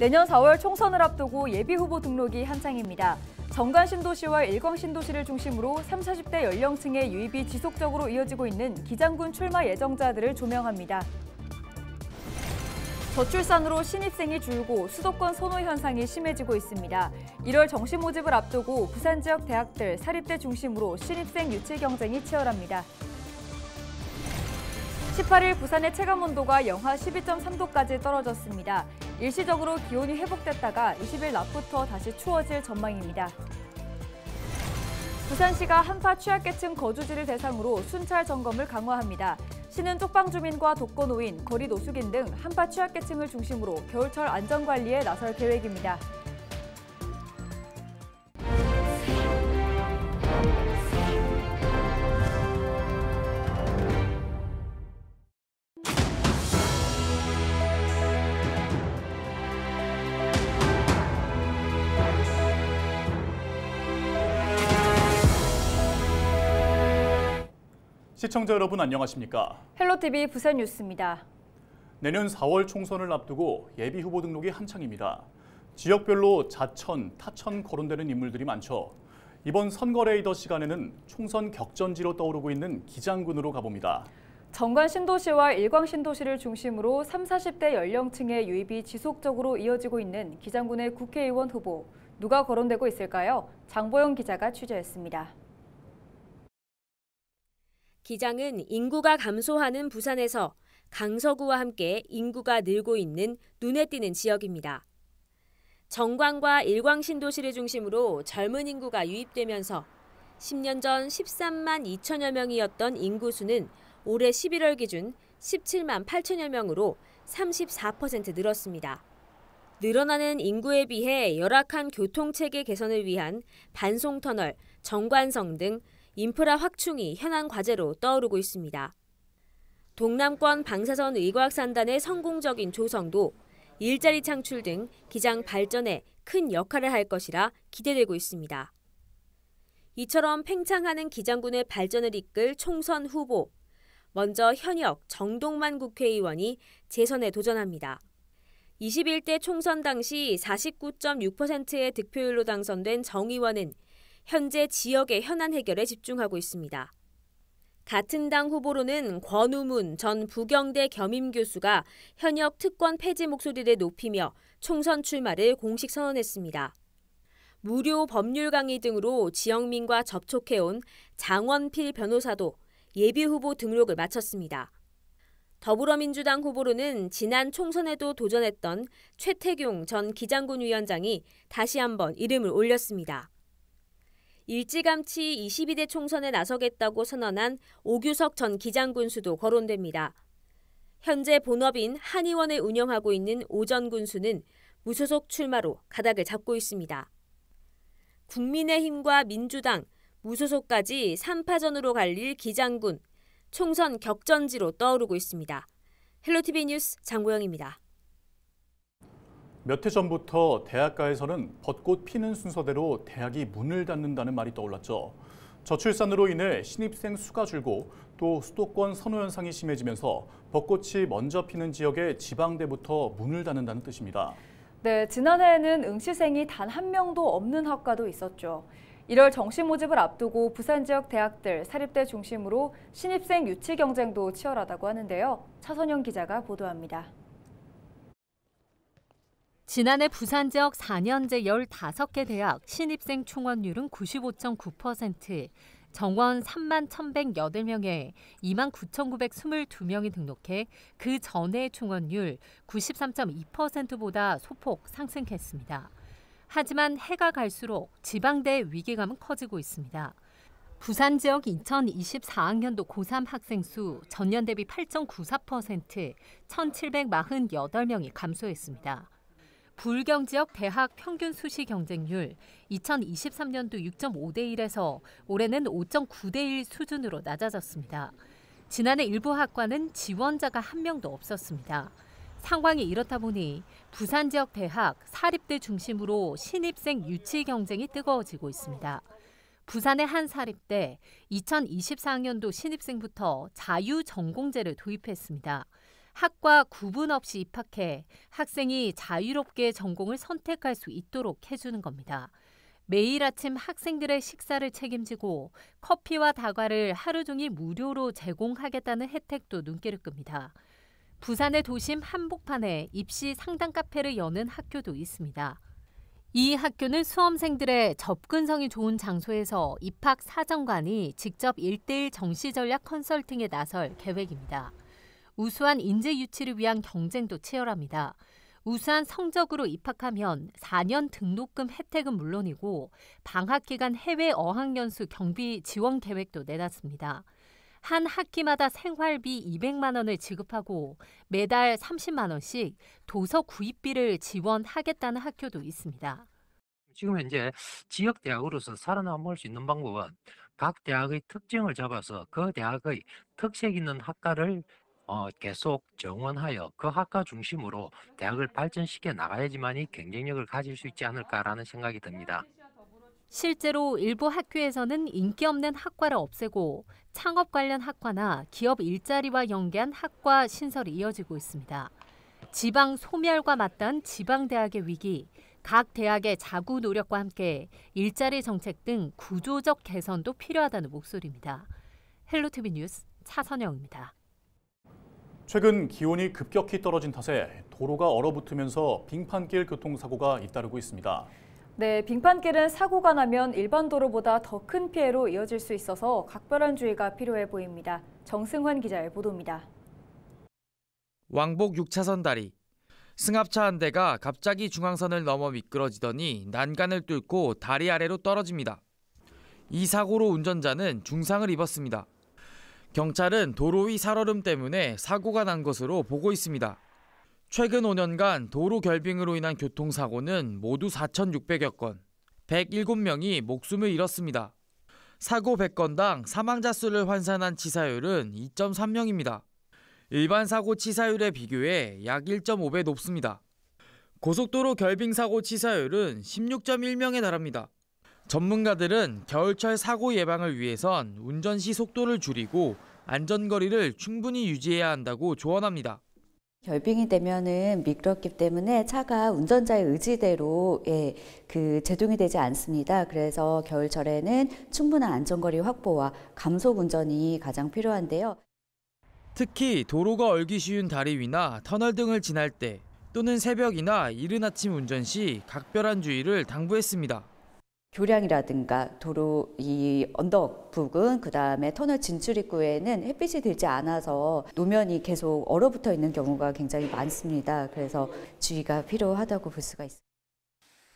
내년 4월 총선을 앞두고 예비후보 등록이 한창입니다. 정관 신도시와 일광 신도시를 중심으로 30, 40대 연령층의 유입이 지속적으로 이어지고 있는 기장군 출마 예정자들을 조명합니다. 저출산으로 신입생이 줄고 수도권 선호 현상이 심해지고 있습니다. 1월 정시 모집을 앞두고 부산 지역 대학들, 사립대 중심으로 신입생 유치 경쟁이 치열합니다. 18일 부산의 체감 온도가 영하 12.3도까지 떨어졌습니다. 일시적으로 기온이 회복됐다가 20일 낮부터 다시 추워질 전망입니다. 부산시가 한파 취약계층 거주지를 대상으로 순찰 점검을 강화합니다. 시는 쪽방 주민과 독거 노인, 거리 노숙인 등 한파 취약계층을 중심으로 겨울철 안전관리에 나설 계획입니다. 시청자 여러분 안녕하십니까? 헬로TV 부산뉴스입니다. 내년 4월 총선을 앞두고 예비 후보 등록이 한창입니다. 지역별로 자천, 타천 거론되는 인물들이 많죠. 이번 선거 레이더 시간에는 총선 격전지로 떠오르고 있는 기장군으로 가봅니다. 정관 신도시와 일광 신도시를 중심으로 3, 40대 연령층의 유입이 지속적으로 이어지고 있는 기장군의 국회의원 후보. 누가 거론되고 있을까요? 장보영 기자가 취재했습니다. 기장은 인구가 감소하는 부산에서 강서구와 함께 인구가 늘고 있는 눈에 띄는 지역입니다. 정광과 일광 신도시를 중심으로 젊은 인구가 유입되면서 10년 전 13만 2천여 명이었던 인구수는 올해 11월 기준 17만 8천여 명으로 34% 늘었습니다. 늘어나는 인구에 비해 열악한 교통체계 개선을 위한 반송터널, 정관성 등 인프라 확충이 현안 과제로 떠오르고 있습니다. 동남권 방사선 의과학산단의 성공적인 조성도 일자리 창출 등 기장 발전에 큰 역할을 할 것이라 기대되고 있습니다. 이처럼 팽창하는 기장군의 발전을 이끌 총선 후보. 먼저 현역 정동만 국회의원이 재선에 도전합니다. 21대 총선 당시 49.6%의 득표율로 당선된 정 의원은 현재 지역의 현안 해결에 집중하고 있습니다. 같은 당 후보로는 권우문 전 부경대 겸임 교수가 현역 특권 폐지 목소리를 높이며 총선 출마를 공식 선언했습니다. 무료 법률 강의 등으로 지역민과 접촉해온 장원필 변호사도 예비 후보 등록을 마쳤습니다. 더불어민주당 후보로는 지난 총선에도 도전했던 최태경 전 기장군 위원장이 다시 한번 이름을 올렸습니다. 일찌감치 22대 총선에 나서겠다고 선언한 오규석 전 기장군수도 거론됩니다. 현재 본업인 한의원을 운영하고 있는 오전 군수는 무소속 출마로 가닥을 잡고 있습니다. 국민의힘과 민주당, 무소속까지 3파전으로 갈릴 기장군, 총선 격전지로 떠오르고 있습니다. 헬로티비 뉴스 장고영입니다. 몇해 전부터 대학가에서는 벚꽃 피는 순서대로 대학이 문을 닫는다는 말이 떠올랐죠. 저출산으로 인해 신입생 수가 줄고 또 수도권 선호 현상이 심해지면서 벚꽃이 먼저 피는 지역의 지방대부터 문을 닫는다는 뜻입니다. 네, 지난해에는 응시생이 단 한 명도 없는 학과도 있었죠. 1월 정시 모집을 앞두고 부산 지역 대학들, 사립대 중심으로 신입생 유치 경쟁도 치열하다고 하는데요. 차선영 기자가 보도합니다. 지난해 부산 지역 4년제 15개 대학 신입생 총원율은 95.9%, 정원 3만 1,108명에 2만 9,922명이 등록해 그 전의 총원율 93.2%보다 소폭 상승했습니다. 하지만 해가 갈수록 지방대 위기감은 커지고 있습니다. 부산 지역 2024학년도 고3 학생 수 전년 대비 8.94%, 1,748명이 감소했습니다. 불경 지역 대학 평균 수시 경쟁률 2023년도 6.5대 1에서 올해는 5.9대 1 수준으로 낮아졌습니다. 지난해 일부 학과는 지원자가 한 명도 없었습니다. 상황이 이렇다 보니 부산 지역 대학 사립대 중심으로 신입생 유치 경쟁이 뜨거워지고 있습니다. 부산의 한 사립대 2024학년도 신입생부터 자유 전공제를 도입했습니다. 학과 구분 없이 입학해 학생이 자유롭게 전공을 선택할 수 있도록 해주는 겁니다. 매일 아침 학생들의 식사를 책임지고 커피와 다과를 하루 종일 무료로 제공하겠다는 혜택도 눈길을 끕니다. 부산의 도심 한복판에 입시 상담 카페를 여는 학교도 있습니다. 이 학교는 수험생들의 접근성이 좋은 장소에서 입학 사정관이 직접 일대일 정시 전략 컨설팅에 나설 계획입니다. 우수한 인재 유치를 위한 경쟁도 치열합니다. 우수한 성적으로 입학하면 4년 등록금 혜택은 물론이고 방학 기간 해외 어학연수 경비 지원 계획도 내놨습니다. 한 학기마다 생활비 200만 원을 지급하고 매달 30만 원씩 도서 구입비를 지원하겠다는 학교도 있습니다. 지금 현재 지역 대학으로서 살아남을 수 있는 방법은 각 대학의 특징을 잡아서 그 대학의 특색 있는 학과를 어, 계속 정원하여 그 학과 중심으로 대학을 발전시켜 나가야지만이 경쟁력을 가질 수 있지 않을까라는 생각이 듭니다. 실제로 일부 학교에서는 인기 없는 학과를 없애고 창업 관련 학과나 기업 일자리와 연계한 학과 신설이 이어지고 있습니다. 지방 소멸과 맞닿은 지방대학의 위기, 각 대학의 자구 노력과 함께 일자리 정책 등 구조적 개선도 필요하다는 목소리입니다. 헬로티비 뉴스 차선영입니다. 최근 기온이 급격히 떨어진 탓에 도로가 얼어붙으면서 빙판길 교통사고가 잇따르고 있습니다. 네, 빙판길은 사고가 나면 일반 도로보다 더 큰 피해로 이어질 수 있어서 각별한 주의가 필요해 보입니다. 정승환 기자의 보도입니다. 왕복 6차선 다리. 승합차 한 대가 갑자기 중앙선을 넘어 미끄러지더니 난간을 뚫고 다리 아래로 떨어집니다. 이 사고로 운전자는 중상을 입었습니다. 경찰은 도로 위 살얼음 때문에 사고가 난 것으로 보고 있습니다. 최근 5년간 도로 결빙으로 인한 교통사고는 모두 4,600여 건, 107명이 목숨을 잃었습니다. 사고 100건당 사망자 수를 환산한 치사율은 2.3명입니다. 일반 사고 치사율에 비교해 약 1.5배 높습니다. 고속도로 결빙 사고 치사율은 16.1명에 달합니다. 전문가들은 겨울철 사고 예방을 위해선 운전 시 속도를 줄이고 안전거리를 충분히 유지해야 한다고 조언합니다. 결빙이 되면은 미끄럽기 때문에 차가 운전자의 의지대로 예, 그 제동이 되지 않습니다. 그래서 겨울철에는 충분한 안전거리 확보와 감속 운전이 가장 필요한데요. 특히 도로가 얼기 쉬운 다리 위나 터널 등을 지날 때 또는 새벽이나 이른 아침 운전 시 각별한 주의를 당부했습니다. 교량이라든가 도로 이 언덕 부근 그다음에 터널 진출 입구에는 햇빛이 들지 않아서 노면이 계속 얼어붙어 있는 경우가 굉장히 많습니다. 그래서 주의가 필요하다고 볼 수가 있습니다.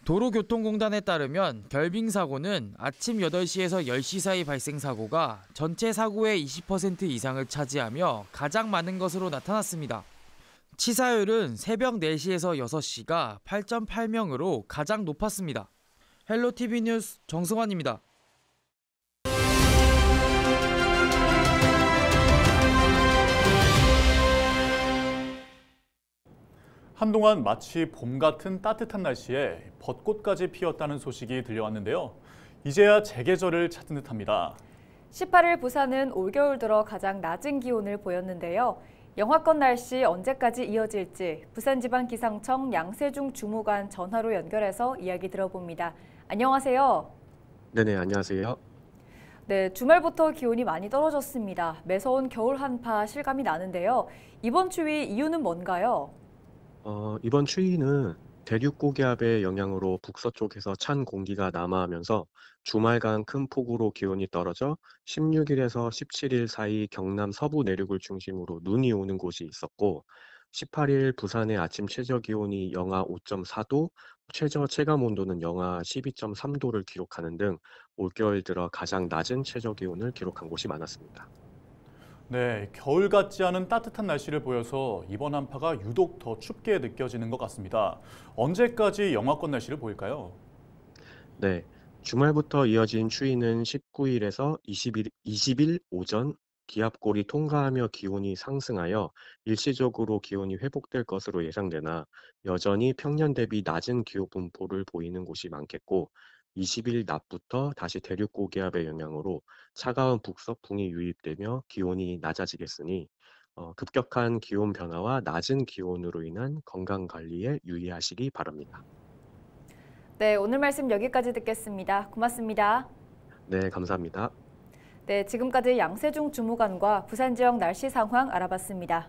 도로교통공단에 따르면 결빙 사고는 아침 8시에서 10시 사이 발생 사고가 전체 사고의 20% 이상을 차지하며 가장 많은 것으로 나타났습니다. 치사율은 새벽 4시에서 6시가 8.8명으로 가장 높았습니다. 헬로TV 뉴스 정승환입니다. 한동안 마치 봄 같은 따뜻한 날씨에 벚꽃까지 피었다는 소식이 들려왔는데요. 이제야 재계절을 찾은 듯합니다. 18일 부산은 올겨울 들어 가장 낮은 기온을 보였는데요. 영하권 날씨 언제까지 이어질지 부산지방기상청 양세중 주무관 전화로 연결해서 이야기 들어봅니다. 안녕하세요. 네네, 안녕하세요. 네, 주말부터 기온이 많이 떨어졌습니다. 매서운 겨울 한파 실감이 나는데요. 이번 추위 이유는 뭔가요? 어, 이번 추위는 대륙 고기압의 영향으로 북서쪽에서 찬 공기가 남하하면서 주말간 큰 폭우로 기온이 떨어져 16일에서 17일 사이 경남 서부 내륙을 중심으로 눈이 오는 곳이 있었고 18일 부산의 아침 최저 기온이 영하 5.4도, 최저 체감 온도는 영하 12.3도를 기록하는 등 올겨울 들어 가장 낮은 최저 기온을 기록한 곳이 많았습니다. 네, 겨울 같지 않은 따뜻한 날씨를 보여서 이번 한파가 유독 더 춥게 느껴지는 것 같습니다. 언제까지 영하권 날씨를 보일까요? 네, 주말부터 이어진 추위는 19일에서 20일, 20일 오전 기압골이 통과하며 기온이 상승하여 일시적으로 기온이 회복될 것으로 예상되나 여전히 평년 대비 낮은 기후 분포를 보이는 곳이 많겠고 20일 낮부터 다시 대륙 고기압의 영향으로 차가운 북서풍이 유입되며 기온이 낮아지겠으니 어, 급격한 기온 변화와 낮은 기온으로 인한 건강 관리에 유의하시기 바랍니다. 네, 오늘 말씀 여기까지 듣겠습니다. 고맙습니다. 네, 감사합니다. 네, 지금까지 양세중 주무관과 부산 지역 날씨 상황 알아봤습니다.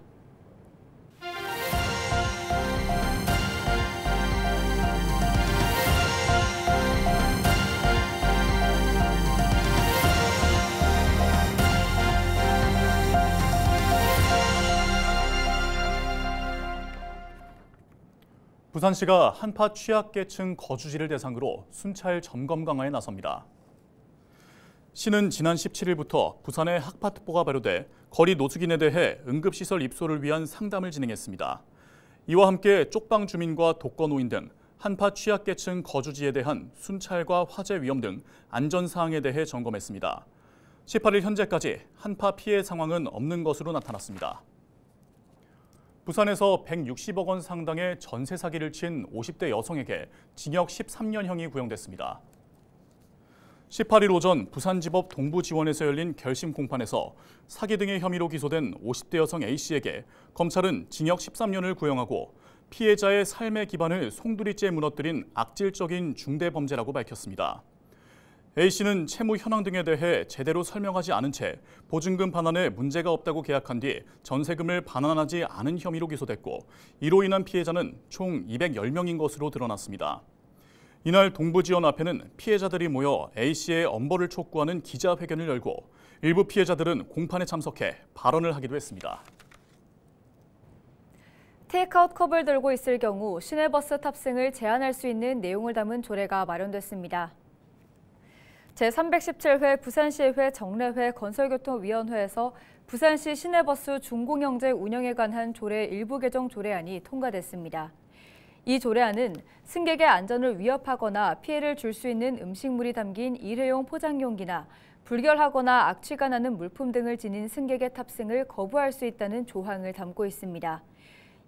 부산시가 한파 취약계층 거주지를 대상으로 순찰 점검 강화에 나섭니다. 시는 지난 17일부터 부산의 학파특보가 발효돼 거리 노숙인에 대해 응급시설 입소를 위한 상담을 진행했습니다. 이와 함께 쪽방 주민과 독거노인 등 한파 취약계층 거주지에 대한 순찰과 화재 위험 등 안전사항에 대해 점검했습니다. 18일 현재까지 한파 피해 상황은 없는 것으로 나타났습니다. 부산에서 160억 원 상당의 전세 사기를 친 50대 여성에게 징역 13년형이 구형됐습니다. 18일 오전 부산지법 동부지원에서 열린 결심 공판에서 사기 등의 혐의로 기소된 50대 여성 A씨에게 검찰은 징역 13년을 구형하고 피해자의 삶의 기반을 송두리째 무너뜨린 악질적인 중대 범죄라고 밝혔습니다. A씨는 채무 현황 등에 대해 제대로 설명하지 않은 채 보증금 반환에 문제가 없다고 계약한 뒤 전세금을 반환하지 않은 혐의로 기소됐고 이로 인한 피해자는 총 210명인 것으로 드러났습니다. 이날 동부지원 앞에는 피해자들이 모여 A씨의 엄벌을 촉구하는 기자회견을 열고 일부 피해자들은 공판에 참석해 발언을 하기도 했습니다. 테이크아웃 컵을 들고 있을 경우 시내버스 탑승을 제한할 수 있는 내용을 담은 조례가 마련됐습니다. 제317회 부산시의회 정례회 건설교통위원회에서 부산시 시내버스 중공영제 운영에 관한 조례 일부 개정 조례안이 통과됐습니다. 이 조례안은 승객의 안전을 위협하거나 피해를 줄 수 있는 음식물이 담긴 일회용 포장용기나 불결하거나 악취가 나는 물품 등을 지닌 승객의 탑승을 거부할 수 있다는 조항을 담고 있습니다.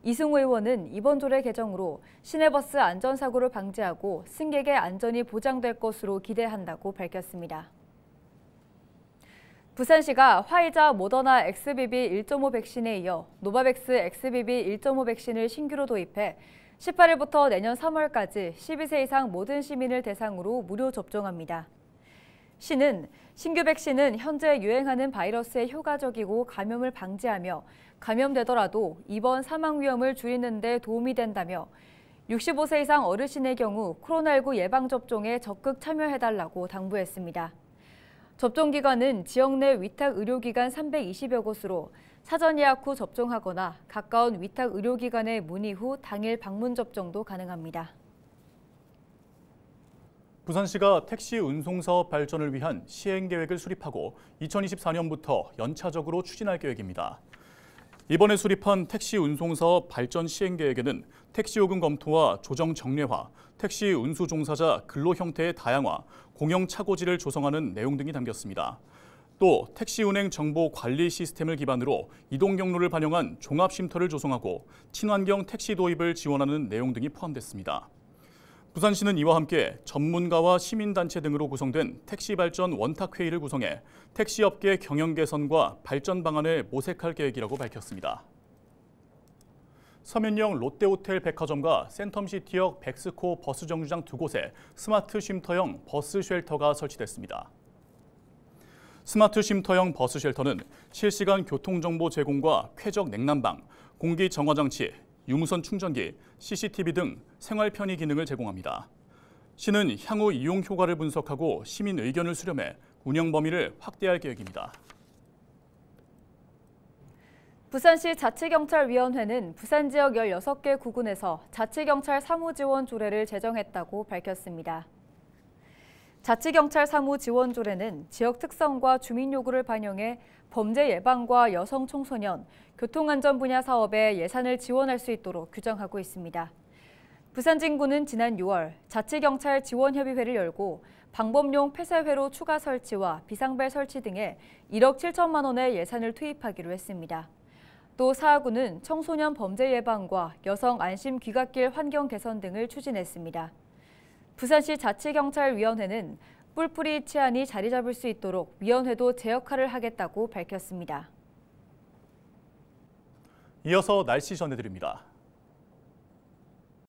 이승호 의원은 이번 조례 개정으로 시내버스 안전사고를 방지하고 승객의 안전이 보장될 것으로 기대한다고 밝혔습니다. 부산시가 화이자 모더나 XBB 1.5 백신에 이어 노바백스 XBB 1.5 백신을 신규로 도입해 18일부터 내년 3월까지 12세 이상 모든 시민을 대상으로 무료 접종합니다. 시는 신규 백신은 현재 유행하는 바이러스에 효과적이고 감염을 방지하며 감염되더라도 입원 사망 위험을 줄이는 데 도움이 된다며 65세 이상 어르신의 경우 코로나19 예방접종에 적극 참여해달라고 당부했습니다. 접종 기간은 지역 내 위탁 의료기관 320여 곳으로 사전 예약 후 접종하거나 가까운 위탁 의료기관에 문의 후 당일 방문 접종도 가능합니다. 부산시가 택시 운송사업 발전을 위한 시행계획을 수립하고 2024년부터 연차적으로 추진할 계획입니다. 이번에 수립한 택시 운송사업 발전 시행계획에는 택시요금 검토와 조정 정례화, 택시 운수 종사자 근로 형태의 다양화, 공영 차고지를 조성하는 내용 등이 담겼습니다. 또 택시 운행 정보 관리 시스템을 기반으로 이동 경로를 반영한 종합 쉼터를 조성하고 친환경 택시 도입을 지원하는 내용 등이 포함됐습니다. 부산시는 이와 함께 전문가와 시민단체 등으로 구성된 택시발전 원탁회의를 구성해 택시업계 경영 개선과 발전 방안을 모색할 계획이라고 밝혔습니다. 서면역 롯데호텔 백화점과 센텀시티역 백스코 버스정류장 두 곳에 스마트 쉼터형 버스 쉘터가 설치됐습니다. 스마트 쉼터형 버스 쉘터는 실시간 교통정보 제공과 쾌적 냉난방, 공기 정화장치, 유무선 충전기, CCTV 등 생활 편의 기능을 제공합니다. 시는 향후 이용 효과를 분석하고 시민 의견을 수렴해 운영 범위를 확대할 계획입니다. 부산시 자치경찰위원회는 부산 지역 16개 구군에서 자치경찰 사무지원 조례를 제정했다고 밝혔습니다. 자치경찰 사무 지원조례는 지역 특성과 주민 요구를 반영해 범죄 예방과 여성 청소년, 교통안전 분야 사업에 예산을 지원할 수 있도록 규정하고 있습니다. 부산진구는 지난 6월 자치경찰 지원협의회를 열고 방범용 폐쇄회로 추가 설치와 비상벨 설치 등에 1억 7천만 원의 예산을 투입하기로 했습니다. 또 사하구는 청소년 범죄 예방과 여성 안심 귀갓길 환경 개선 등을 추진했습니다. 부산시 자치경찰위원회는 뿔뿔이 치안이 자리 잡을 수 있도록 위원회도 제 역할을 하겠다고 밝혔습니다. 이어서 날씨 전해드립니다.